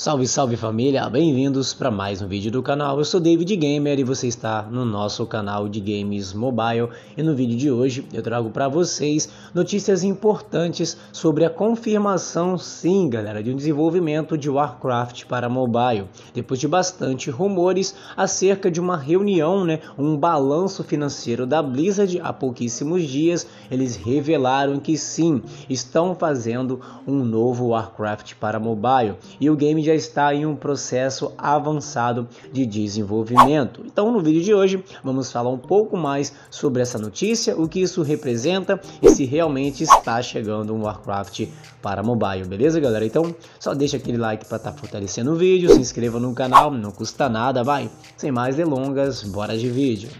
Salve, salve família, bem-vindos para mais um vídeo do canal. Eu sou David Gamer e você está no nosso canal de games mobile. E no vídeo de hoje eu trago para vocês notícias importantes sobre a confirmação, sim, galera, de um desenvolvimento de Warcraft para mobile. Depois de bastante rumores acerca de uma reunião, né, um balanço financeiro da Blizzard há pouquíssimos dias, eles revelaram que sim, estão fazendo um novo Warcraft para mobile. E o game já está em um processo avançado de desenvolvimento. Então, no vídeo de hoje, vamos falar um pouco mais sobre essa notícia, o que isso representa e se realmente está chegando um Warcraft para mobile, beleza, galera? Então, só deixa aquele like para estar tá fortalecendo o vídeo, se inscreva no canal, não custa nada, vai. Sem mais delongas, bora de vídeo.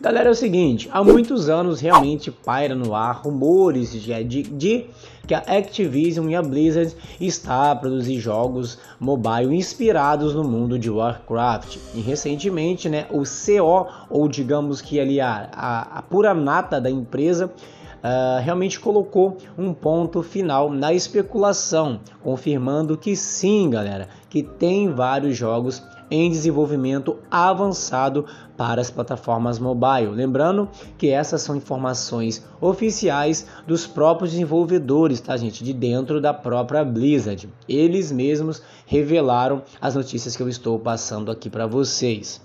Galera, é o seguinte, há muitos anos realmente paira no ar rumores de, de, de, que a Activision e a Blizzard está a produzir jogos mobile inspirados no mundo de Warcraft. E recentemente, né, o CO, ou digamos que ali a, a, a pura nata da empresa, Uh, realmente colocou um ponto final na especulação, confirmando que sim, galera, que tem vários jogos em desenvolvimento avançado para as plataformas mobile. Lembrando que essas são informações oficiais dos próprios desenvolvedores, tá, gente? De dentro da própria Blizzard. Eles mesmos revelaram as notícias que eu estou passando aqui para vocês.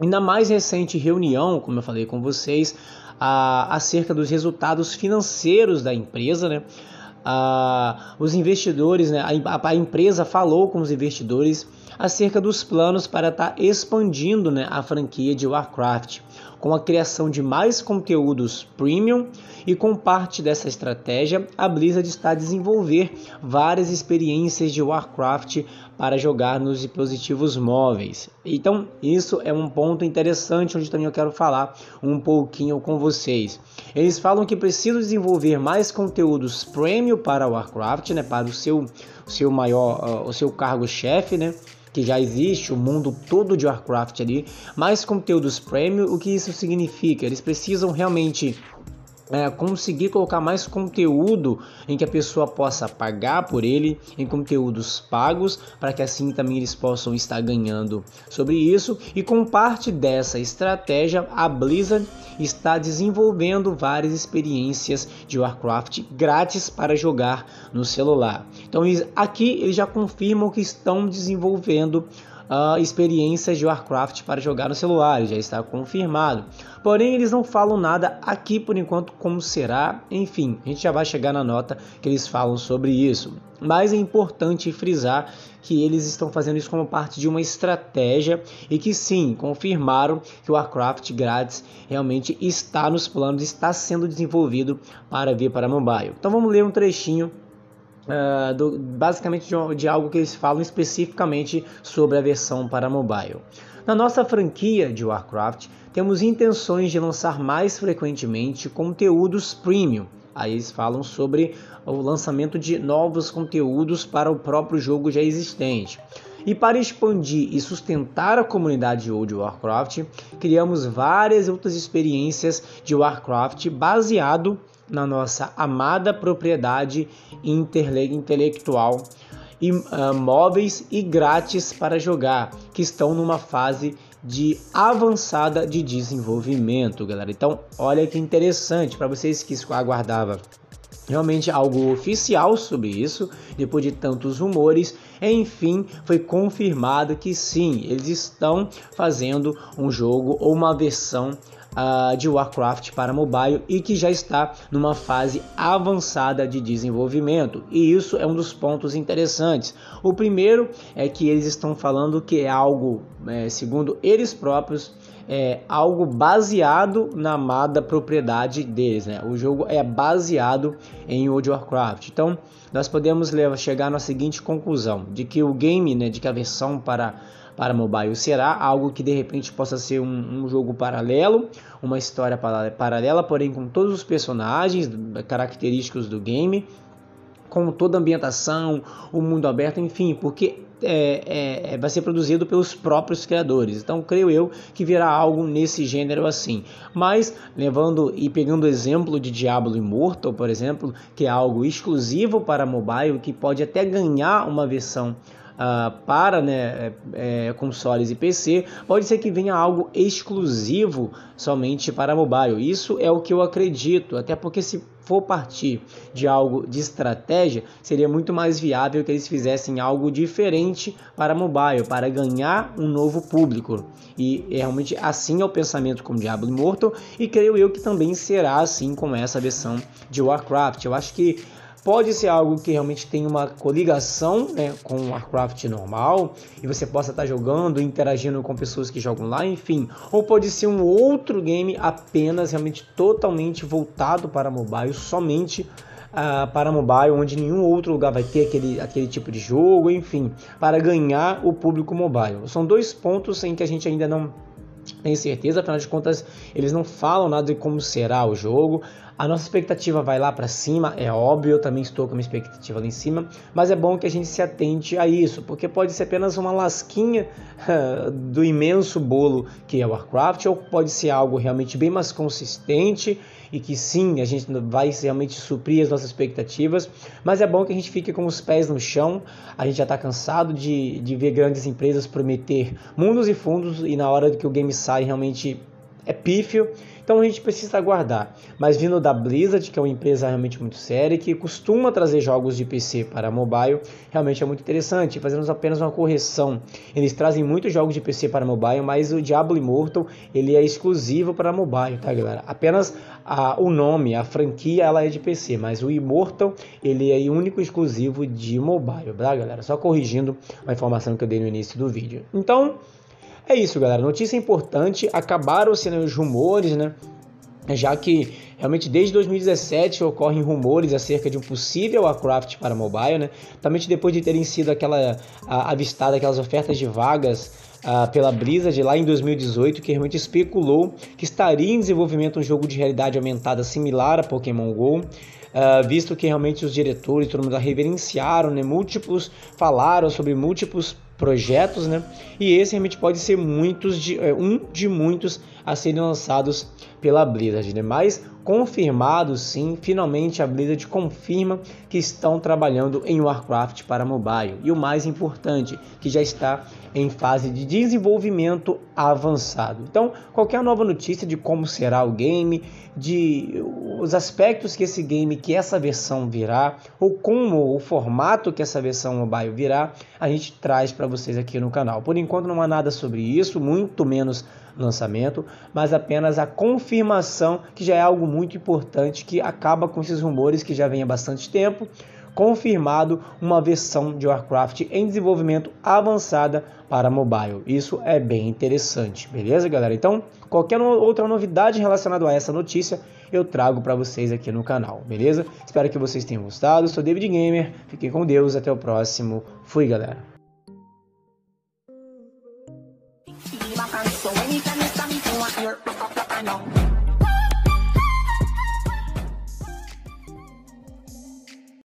E na mais recente reunião, como eu falei com vocês, a, acerca dos resultados financeiros da empresa, né? A, os investidores, né? A, a empresa falou com os investidores acerca dos planos para estar tá expandindo né, a franquia de Warcraft, com a criação de mais conteúdos premium e com parte dessa estratégia, a Blizzard está a desenvolver várias experiências de Warcraft para jogar nos dispositivos móveis. Então, isso é um ponto interessante onde também eu quero falar um pouquinho com vocês. Eles falam que precisam desenvolver mais conteúdos premium para Warcraft, né, para o seu, seu maior, uh, o seu cargo chefe, né? que já existe, o mundo todo de Warcraft ali, mais conteúdos premium, o que isso significa? Eles precisam realmente é, conseguir colocar mais conteúdo em que a pessoa possa pagar por ele, em conteúdos pagos, para que assim também eles possam estar ganhando sobre isso. E com parte dessa estratégia, a Blizzard está desenvolvendo várias experiências de Warcraft grátis para jogar no celular. Então aqui eles já confirmam que estão desenvolvendo uh, experiências de Warcraft para jogar no celular, já está confirmado. Porém, eles não falam nada aqui por enquanto como será, enfim, a gente já vai chegar na nota que eles falam sobre isso. Mas é importante frisar que eles estão fazendo isso como parte de uma estratégia e que sim, confirmaram que o Warcraft grátis realmente está nos planos, está sendo desenvolvido para vir para Mumbai. Então vamos ler um trechinho uh, do, basicamente de, de algo que eles falam especificamente sobre a versão para mobile. Na nossa franquia de Warcraft, temos intenções de lançar mais frequentemente conteúdos premium. Aí eles falam sobre o lançamento de novos conteúdos para o próprio jogo já existente. E para expandir e sustentar a comunidade de World Warcraft, criamos várias outras experiências de Warcraft baseado na nossa amada propriedade intelectual e uh, móveis e grátis para jogar, que estão numa fase de avançada de desenvolvimento, galera. Então, olha que interessante para vocês que aguardava realmente algo oficial sobre isso, depois de tantos rumores. Enfim, foi confirmado que sim, eles estão fazendo um jogo ou uma versão uh, de Warcraft para mobile e que já está numa fase avançada de desenvolvimento. E isso é um dos pontos interessantes. O primeiro é que eles estão falando que é algo, é, segundo eles próprios, é algo baseado na amada propriedade deles, né? O jogo é baseado em World of Warcraft. Então, nós podemos levar, chegar na seguinte conclusão, de que o game, né, de que a versão para para mobile? Será algo que de repente possa ser um, um jogo paralelo, uma história paralela, porém com todos os personagens característicos do game, com toda a ambientação, o mundo aberto, enfim, porque é, é, é, vai ser produzido pelos próprios criadores. Então, creio eu que virá algo nesse gênero assim. Mas, levando e pegando o exemplo de Diablo Immortal, por exemplo, que é algo exclusivo para mobile, que pode até ganhar uma versão ah, para né, é, é consoles e PC, pode ser que venha algo exclusivo somente para mobile. Isso é o que eu acredito, até porque se for partir de algo de estratégia, seria muito mais viável que eles fizessem algo diferente para mobile, para ganhar um novo público. E é realmente assim é o pensamento com Diablo Immortal, e creio eu que também será assim com essa versão de Warcraft. Eu acho que pode ser algo que realmente tem uma coligação né, com o Warcraft normal e você possa estar jogando, interagindo com pessoas que jogam lá, enfim. Ou pode ser um outro game apenas realmente totalmente voltado para mobile, somente Uh, para mobile, onde nenhum outro lugar vai ter aquele, aquele tipo de jogo, enfim, para ganhar o público mobile. São dois pontos em que a gente ainda não tem certeza, afinal de contas, eles não falam nada de como será o jogo. A nossa expectativa vai lá para cima, é óbvio, eu também estou com uma expectativa lá em cima, mas é bom que a gente se atente a isso, porque pode ser apenas uma lasquinha do imenso bolo que é Warcraft, ou pode ser algo realmente bem mais consistente e que sim, a gente vai realmente suprir as nossas expectativas, mas é bom que a gente fique com os pés no chão, a gente já está cansado de, de ver grandes empresas prometer mundos e fundos e na hora que o game sai realmente é pífio, então a gente precisa aguardar. Mas vindo da Blizzard, que é uma empresa realmente muito séria que costuma trazer jogos de PC para mobile, realmente é muito interessante. Fazemos apenas uma correção, eles trazem muitos jogos de PC para mobile, mas o Diablo Immortal ele é exclusivo para mobile, tá galera? Apenas a, o nome, a franquia, ela é de PC, mas o Immortal ele é único exclusivo de mobile, tá galera? Só corrigindo a informação que eu dei no início do vídeo. Então é isso, galera. Notícia importante. Acabaram-se né, os rumores, né? Já que realmente desde 2017 ocorrem rumores acerca de um possível Warcraft para mobile, né? Também depois de terem sido aquela avistada aquelas ofertas de vagas pela Brisa de lá em 2018, que realmente especulou que estaria em desenvolvimento um jogo de realidade aumentada similar a Pokémon Go. Uh, visto que realmente os diretores, todo mundo reverenciaram, né? múltiplos, falaram sobre múltiplos projetos, né? E esse realmente pode ser muitos de, é, um de muitos a serem lançados pela Blizzard, né? mas confirmado sim, finalmente a Blizzard confirma que estão trabalhando em Warcraft para mobile e o mais importante, que já está em fase de desenvolvimento avançado. Então, qualquer nova notícia de como será o game, de os aspectos que esse game, que essa versão virá, ou como o formato que essa versão mobile virá, a gente traz para vocês aqui no canal. Por enquanto não há nada sobre isso, muito menos lançamento, mas apenas a confirmação confirmação, que já é algo muito importante, que acaba com esses rumores que já vem há bastante tempo, confirmado uma versão de Warcraft em desenvolvimento avançada para mobile. Isso é bem interessante, beleza, galera? Então, qualquer outra novidade relacionada a essa notícia, eu trago para vocês aqui no canal, beleza? Espero que vocês tenham gostado. Eu sou David Gamer. Fiquem com Deus, até o próximo. Fui, galera. I know.